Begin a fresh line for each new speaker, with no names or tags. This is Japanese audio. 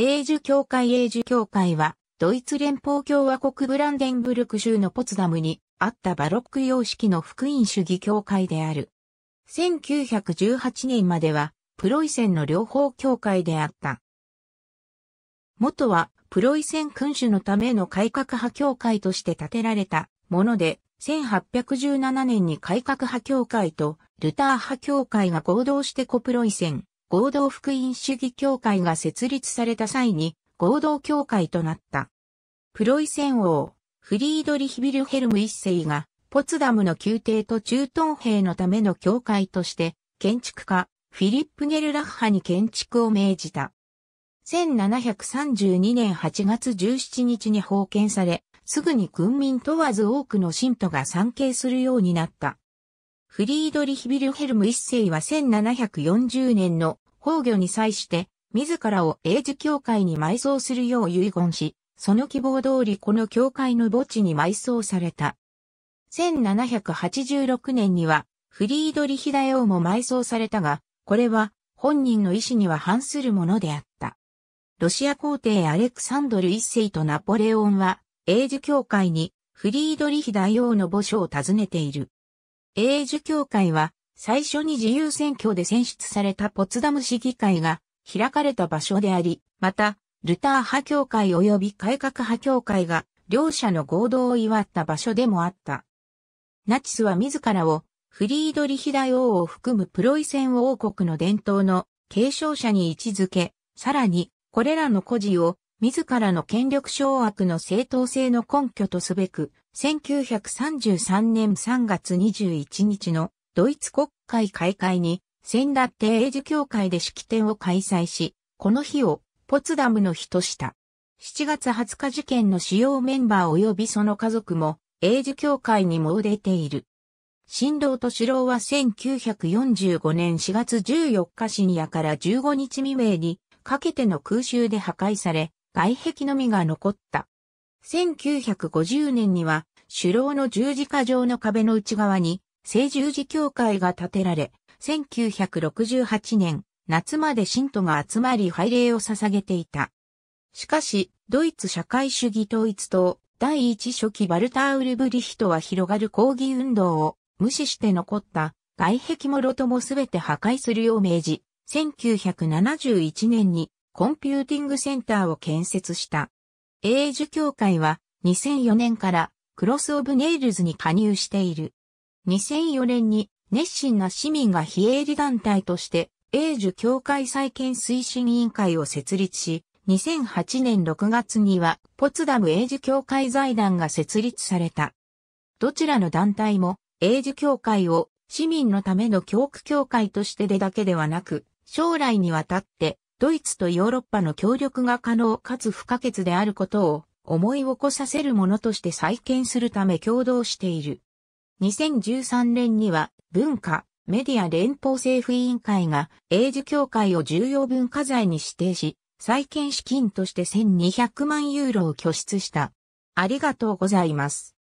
英寿協会英寿協会は、ドイツ連邦共和国ブランデンブルク州のポツダムにあったバロック様式の福音主義協会である。1918年までは、プロイセンの両方協会であった。元は、プロイセン君主のための改革派協会として建てられたもので、1817年に改革派協会とルター派協会が合同してコプロイセン、合同福音主義協会が設立された際に合同協会となった。プロイセン王、フリードリヒビルヘルム一世が、ポツダムの宮廷と中東兵のための教会として、建築家、フィリップ・ゲルラッハに建築を命じた。1732年8月17日に封建され、すぐに軍民問わず多くの信徒が参詣するようになった。フリードリヒ・ビルヘルム一世は1740年の崩御に際して、自らを英字教会に埋葬するよう遺言し、その希望通りこの教会の墓地に埋葬された。1786年には、フリードリヒ大王も埋葬されたが、これは本人の意思には反するものであった。ロシア皇帝アレクサンドル一世とナポレオンは、英字教会にフリードリヒ大王の墓所を訪ねている。英樹協会は最初に自由選挙で選出されたポツダム市議会が開かれた場所であり、また、ルター派協会及び改革派協会が両者の合同を祝った場所でもあった。ナチスは自らをフリードリヒ大王を含むプロイセン王国の伝統の継承者に位置づけ、さらにこれらの孤児を自らの権力掌握の正当性の根拠とすべく、1933年3月21日のドイツ国会開会に、先立って英字協会で式典を開催し、この日をポツダムの日とした。7月20日事件の主要メンバー及びその家族も、英字協会に詣出ている。新郎と首郎は1945年4月14日深夜から15日未明にかけての空襲で破壊され、外壁のみが残った。1950年には、首楼の十字架上の壁の内側に、聖十字教会が建てられ、1968年、夏まで信徒が集まり拝礼を捧げていた。しかし、ドイツ社会主義統一党、第一初期バルター・ウルブリヒトは広がる抗議運動を無視して残った外壁もろともすべて破壊するよう命じ、1971年にコンピューティングセンターを建設した。英樹協会は2004年からクロスオブネイルズに加入している。2004年に熱心な市民が非営利団体として英樹協会再建推進委員会を設立し、2008年6月にはポツダム英樹協会財団が設立された。どちらの団体も英樹協会を市民のための教区協会としてでだけではなく、将来にわたってドイツとヨーロッパの協力が可能かつ不可欠であることを思い起こさせるものとして再建するため共同している。2013年には文化、メディア連邦政府委員会が英字協会を重要文化財に指定し、再建資金として1200万ユーロを拠出した。ありがとうございます。